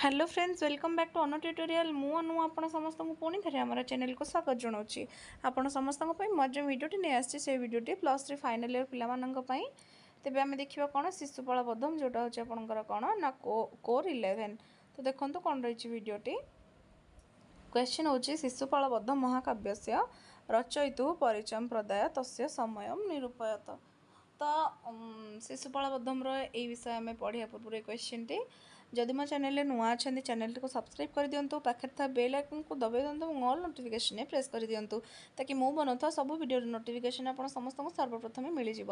hello friends welcome back to an tutorial ମୁଁ ଅନୁ ଆପଣ ସମସ୍ତଙ୍କୁ ପୁଣି ଥରେ ଆମର ଚ୍ୟାନେଲ୍କୁ ସ୍ୱାଗତ ଜଣାଉଛି ଆପଣ ସମସ୍ତଙ୍କ ପାଇଁ ମୋର ଯେଉଁ ଭିଡ଼ିଓଟି ନେଇ ଆସିଛି ସେଇ ଭିଡ଼ିଓଟି ପ୍ଲସ୍ ଥ୍ରୀ ଫାଇନାଲ୍ ଇୟର୍ ପିଲାମାନଙ୍କ ପାଇଁ ତେବେ ଆମେ ଦେଖିବା କ'ଣ ଶିଶୁପାଳ ବୋଧମ ଯେଉଁଟା ହେଉଛି ଆପଣଙ୍କର କ'ଣ ନା କୋର୍ ଇଲେଭେନ୍ ତ ଦେଖନ୍ତୁ କ'ଣ ରହିଛି ଭିଡ଼ିଓଟି କ୍ୱେଶ୍ଚିନ୍ ହେଉଛି ଶିଶୁପାଳ ବୋଧ ମହାକାବ୍ୟସ୍ୟ ରଚୟିତୁ ପରିଚୟ ପ୍ରଦାୟ ତସ୍ୟ ସମୟମ୍ ନିରୁପୟତ ତ ଶିଶୁପାଳ ବୋଧମର ଏଇ ବିଷୟ ଆମେ ପଢ଼ିବା ପୂର୍ବରୁ ଏ କ୍ୱେଶ୍ଚିନ୍ଟି ଯଦି ମୋ ଚ୍ୟାନେଲରେ ନୂଆ ଅଛନ୍ତି ଚ୍ୟାନେଲଟିକୁ ସବସ୍କ୍ରାଇବ୍ କରିଦିଅନ୍ତୁ ପାଖରେ ଥିବା ବେଲ୍ ଆଇକନ୍କୁ ଦବାଇ ଦିଅନ୍ତୁ ଏବଂ ଅଲ୍ ନୋଟିଫିକେସନ୍ରେ ପ୍ରେସ୍ କରିଦିଅନ୍ତୁ ତାକି ମୁଁ ବନାଉଥିବା ସବୁ ଭିଡ଼ିଓର ନୋଟିଫିକେସନ୍ ଆପଣ ସମସ୍ତଙ୍କୁ ସର୍ବପ୍ରଥମେ ମିଳିଯିବ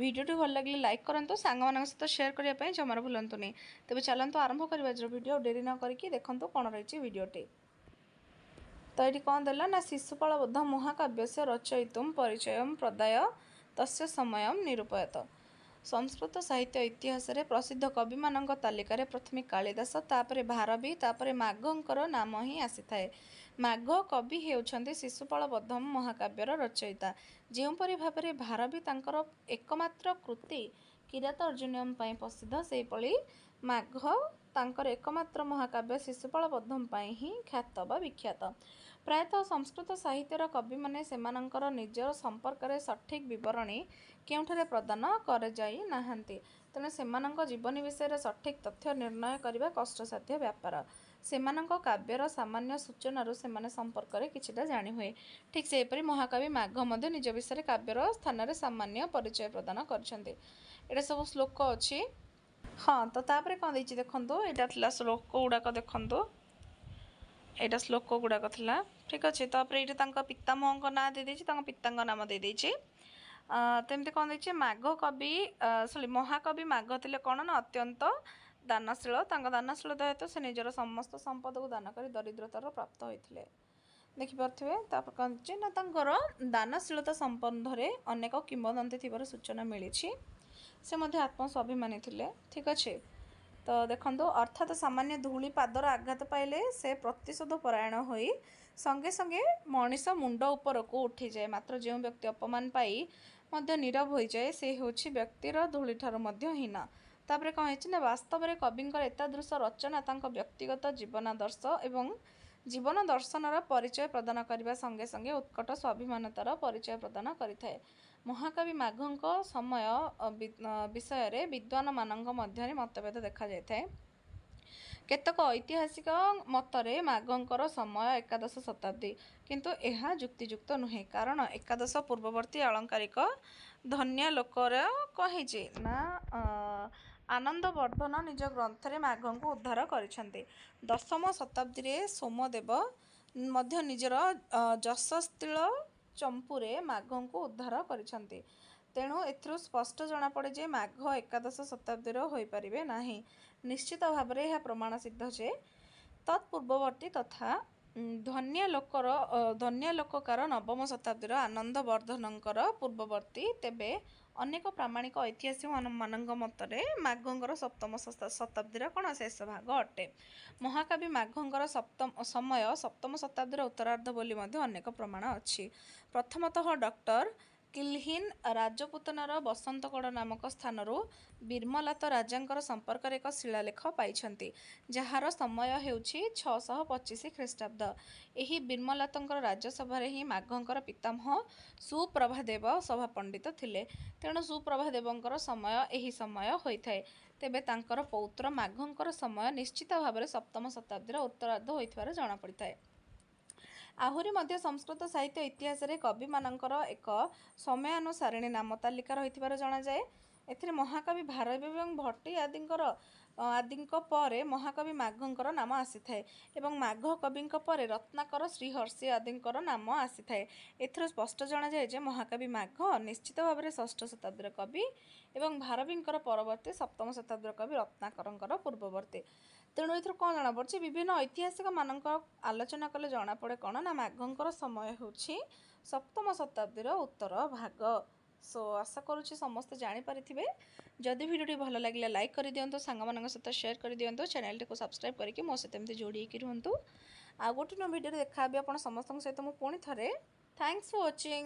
ଭିଡ଼ିଓଟି ଭଲ ଲାଗିଲେ ଲାଇକ୍ କରନ୍ତୁ ସାଙ୍ଗମାନଙ୍କ ସହିତ ସେୟାର କରିବା ପାଇଁ ଜମାରୁ ଭୁଲନ୍ତୁନି ତେବେ ଚାଲନ୍ତୁ ଆରମ୍ଭ କରିବା ଯେଉଁ ଭିଡ଼ିଓ ଡେରି ନ କରିକି ଦେଖନ୍ତୁ କ'ଣ ରହିଛି ଭିଡ଼ିଓଟି ତ ଏଇଠି କ'ଣ ଦେଲା ନା ଶିଶୁପାଳ ବୋଧ ମହାକାବ୍ୟ ସେ ରଚୟିତୁମ୍ ପରିଚୟମ୍ ପ୍ରଦାୟ ତସ୍ୟ ସମୟମ୍ ନିରୁପାୟତ ସଂସ୍କୃତ ସାହିତ୍ୟ ଇତିହାସରେ ପ୍ରସିଦ୍ଧ କବିମାନଙ୍କ ତାଲିକାରେ ପ୍ରଥମେ କାଳିଦାସ ତାପରେ ଭାରବୀ ତାପରେ ମାଘଙ୍କର ନାମ ହିଁ ଆସିଥାଏ ମାଘ କବି ହେଉଛନ୍ତି ଶିଶୁପାଳ ବଦ୍ଧମ ମହାକାବ୍ୟର ରଚୟିତା ଯେଉଁପରି ଭାବରେ ଭାରବୀ ତାଙ୍କର ଏକମାତ୍ର କୃତି କିରାତ ଅର୍ଜୁନ ପାଇଁ ପ୍ରସିଦ୍ଧ ସେହିଭଳି ମାଘ ତାଙ୍କର ଏକମାତ୍ର ମହାକାବ୍ୟ ଶିଶୁପାଳ ବଦ୍ଧମ ପାଇଁ ହିଁ ଖ୍ୟାତ ବା ବିଖ୍ୟାତ ପ୍ରାୟତଃ ସଂସ୍କୃତ ସାହିତ୍ୟର କବିମାନେ ସେମାନଙ୍କର ନିଜର ସମ୍ପର୍କରେ ସଠିକ୍ ବିବରଣୀ କେଉଁଠାରେ ପ୍ରଦାନ କରାଯାଇ ନାହାନ୍ତି ତେଣୁ ସେମାନଙ୍କ ଜୀବନୀ ବିଷୟରେ ସଠିକ୍ ତଥ୍ୟ ନିର୍ଣ୍ଣୟ କରିବା କଷ୍ଟସାଧ୍ୟ ବ୍ୟାପାର ସେମାନଙ୍କ କାବ୍ୟର ସାମାନ୍ୟ ସୂଚନାରୁ ସେମାନେ ସମ୍ପର୍କରେ କିଛିଟା ଜାଣିହୁଏ ଠିକ୍ ସେହିପରି ମହାକବି ମାଘ ମଧ୍ୟ ନିଜ ବିଷୟରେ କାବ୍ୟର ସ୍ଥାନରେ ସାମାନ୍ୟ ପରିଚୟ ପ୍ରଦାନ କରିଛନ୍ତି ଏଇଟା ସବୁ ଶ୍ଳୋକ ଅଛି ହଁ ତ ତାପରେ କ'ଣ ଦେଇଛି ଦେଖନ୍ତୁ ଏଇଟା ଥିଲା ଶ୍ଳୋକ ଗୁଡ଼ାକ ଦେଖନ୍ତୁ ଏଇଟା ଶ୍ଲୋକ ଗୁଡ଼ାକ ଥିଲା ଠିକ୍ ଅଛି ତାପରେ ଏଇଠି ତାଙ୍କ ପିତାମହଙ୍କ ନାଁ ଦେଇଦେଇଛି ତାଙ୍କ ପିତାଙ୍କ ନାମ ଦେଇଦେଇଛି ତେମିତି କ'ଣ ଦେଇଛି ମାଘ କବି ସରି ମହାକବି ମାଘ ଥିଲେ କ'ଣ ନା ଅତ୍ୟନ୍ତ ଦାନଶୀଳ ତାଙ୍କ ଦାନଶୀଳତା ହେତୁ ସେ ନିଜର ସମସ୍ତ ସମ୍ପଦକୁ ଦାନ କରି ଦରିଦ୍ରତାର ପ୍ରାପ୍ତ ହୋଇଥିଲେ ଦେଖିପାରୁଥିବେ ତାପରେ କ'ଣ ଦେଇଛି ନା ତାଙ୍କର ଦାନଶୀଳତା ସମ୍ବନ୍ଧରେ ଅନେକ କିମ୍ବଦନ୍ତୀ ଥିବାର ସୂଚନା ମିଳିଛି ସେ ମଧ୍ୟ ଆତ୍ମସ୍ୱାଭିମାନୀ ଥିଲେ ଠିକ୍ ଅଛି ତ ଦେଖନ୍ତୁ ଅର୍ଥାତ୍ ସାମାନ୍ୟ ଧୂଳି ପାଦର ଆଘାତ ପାଇଲେ ସେ ପ୍ରତିଶୋଧ ପରାୟଣ ହୋଇ ସଙ୍ଗେ ସଙ୍ଗେ ମଣିଷ ମୁଣ୍ଡ ଉପରକୁ ଉଠିଯାଏ ମାତ୍ର ଯେଉଁ ବ୍ୟକ୍ତି ଅପମାନ ପାଇ ମଧ୍ୟ ନିରବ ହୋଇଯାଏ ସେ ହେଉଛି ବ୍ୟକ୍ତିର ଧୂଳିଠାରୁ ମଧ୍ୟ ହୀନ ତାପରେ କ'ଣ ହେଇଛି ନା ବାସ୍ତବରେ କବିଙ୍କର ଏତାଦୃଶ ରଚନା ତାଙ୍କ ବ୍ୟକ୍ତିଗତ ଜୀବନାଦର୍ଶ ଏବଂ ଜୀବନ ଦର୍ଶନର ପରିଚୟ ପ୍ରଦାନ କରିବା ସଙ୍ଗେ ସଙ୍ଗେ ଉତ୍କଟ ସ୍ୱାଭିମାନତାର ପରିଚୟ ପ୍ରଦାନ କରିଥାଏ ମହାକବି ମାଘଙ୍କ ସମୟ ବିଷୟରେ ବିଦ୍ୱାନମାନଙ୍କ ମଧ୍ୟରେ ମତଭେଦ ଦେଖାଯାଇଥାଏ କେତେକ ଐତିହାସିକ ମତରେ ମାଘଙ୍କର ସମୟ ଏକାଦଶ ଶତାବ୍ଦୀ କିନ୍ତୁ ଏହା ଯୁକ୍ତିଯୁକ୍ତ ନୁହେଁ କାରଣ ଏକାଦଶ ପୂର୍ବବର୍ତ୍ତୀ ଆଳଙ୍କାରିକ ଧନ୍ୟ ଲୋକର କହିଛି ନା ଆନନ୍ଦବର୍ଦ୍ଧନ ନିଜ ଗ୍ରନ୍ଥରେ ମାଘଙ୍କୁ ଉଦ୍ଧାର କରିଛନ୍ତି ଦଶମ ଶତାବ୍ଦୀରେ ସୋମଦେବ ମଧ୍ୟ ନିଜର ଯଶସ୍ଥିଳ ଚମ୍ପୁରେ ମାଘଙ୍କୁ ଉଦ୍ଧାର କରିଛନ୍ତି ତେଣୁ ଏଥିରୁ ସ୍ପଷ୍ଟ ଜଣାପଡ଼େ ଯେ ମାଘ ଏକାଦଶ ଶତାବ୍ଦୀର ହୋଇପାରିବେ ନାହିଁ ନିଶ୍ଚିତ ଭାବରେ ଏହା ପ୍ରମାଣ ସିଦ୍ଧ ଯେ ତତ୍ପୂର୍ବବର୍ତ୍ତୀ ତଥା ଧନ୍ୟ ଲୋକର ଧନ୍ୟ ଲୋକକାର ନବମ ଶତାବ୍ଦୀର ଆନନ୍ଦ ବର୍ଦ୍ଧନଙ୍କର ପୂର୍ବବର୍ତ୍ତୀ ତେବେ ଅନେକ ପ୍ରାମାଣିକ ଐତିହାସିକ ମାନଙ୍କ ମତରେ ମାଘଙ୍କର ସପ୍ତମ ଶତାବ୍ଦୀର କ'ଣ ଶେଷ ଭାଗ ଅଟେ ମହାକାବି ମାଘଙ୍କର ସପ୍ତମ ସମୟ ସପ୍ତମ ଶତାବ୍ଦୀର ଉତ୍ତରାର୍ଦ୍ଧ ବୋଲି ମଧ୍ୟ ଅନେକ ପ୍ରମାଣ ଅଛି ପ୍ରଥମତଃ ଡକ୍ଟର କିଲ୍ହିନ୍ ରାଜପୁତନାର ବସନ୍ତଗଡ଼ ନାମକ ସ୍ଥାନରୁ ବିର୍ମଲାତ ରାଜାଙ୍କର ସମ୍ପର୍କରେ ଏକ ଶିଳାଲେଖ ପାଇଛନ୍ତି ଯାହାର ସମୟ ହେଉଛି ଛଅଶହ ପଚିଶ ଖ୍ରୀଷ୍ଟାବ୍ଦ ଏହି ବିର୍ମଲାତଙ୍କର ରାଜ୍ୟସଭାରେ ହିଁ ମାଘଙ୍କର ପିତାମହ ସୁପ୍ରଭାଦେବ ସଭା ପଣ୍ଡିତ ଥିଲେ ତେଣୁ ସୁପ୍ରଭାଦେବଙ୍କର ସମୟ ଏହି ସମୟ ହୋଇଥାଏ ତେବେ ତାଙ୍କର ପୌତ୍ର ମାଘଙ୍କର ସମୟ ନିଶ୍ଚିତ ଭାବରେ ସପ୍ତମ ଶତାବ୍ଦୀର ଉତ୍ତରାର୍ଦ୍ଧ ହୋଇଥିବାର ଜଣାପଡ଼ିଥାଏ ଆହୁରି ମଧ୍ୟ ସଂସ୍କୃତ ସାହିତ୍ୟ ଇତିହାସରେ କବିମାନଙ୍କର ଏକ ସମୟାନୁସାରିଣୀ ନାମ ତାଲିକା ରହିଥିବାର ଜଣାଯାଏ ଏଥିରେ ମହାକବି ଭାରବୀ ଏବଂ ଭଟ୍ଟି ଆଦିଙ୍କର ଆଦିଙ୍କ ପରେ ମହାକବି ମାଘଙ୍କର ନାମ ଆସିଥାଏ ଏବଂ ମାଘ କବିଙ୍କ ପରେ ରତ୍ନାକର ଶ୍ରୀହର୍ଷି ଆଦିଙ୍କର ନାମ ଆସିଥାଏ ଏଥିରୁ ସ୍ପଷ୍ଟ ଜଣାଯାଏ ଯେ ମହାକବି ମାଘ ନିଶ୍ଚିତ ଭାବରେ ଷଷ୍ଠ ଶତାବ୍ଦୀର କବି ଏବଂ ଭାରବୀଙ୍କର ପରବର୍ତ୍ତୀ ସପ୍ତମ ଶତାବ୍ଦୀର କବି ରତ୍ନାକରଙ୍କର ପୂର୍ବବର୍ତ୍ତୀ ତେଣୁ ଏଥିରୁ କ'ଣ ଜଣାପଡ଼ୁଛି ବିଭିନ୍ନ ଐତିହାସିକମାନଙ୍କ ଆଲୋଚନା କଲେ ଜଣାପଡ଼େ କ'ଣ ନା ମାଘଙ୍କର ସମୟ ହେଉଛି ସପ୍ତମ ଶତାବ୍ଦୀର ଉତ୍ତର ଭାଗ সো আশা করুছি সমস্ত জাঁপারি যদি ভিডিওটি ভালো লাগলে লাইক করে দিও সাংমান সহ সেয়ার করে দিও চ্যানেলটি সবসক্রাইব করি মো সহ এমনি যোড়ি রুহতু আউ গোটে নূ ভিডিও দেখা হবে আপনার সমস্ত সহ পুঁ থে থ্যাঙ্কস ফর ওয়াচিং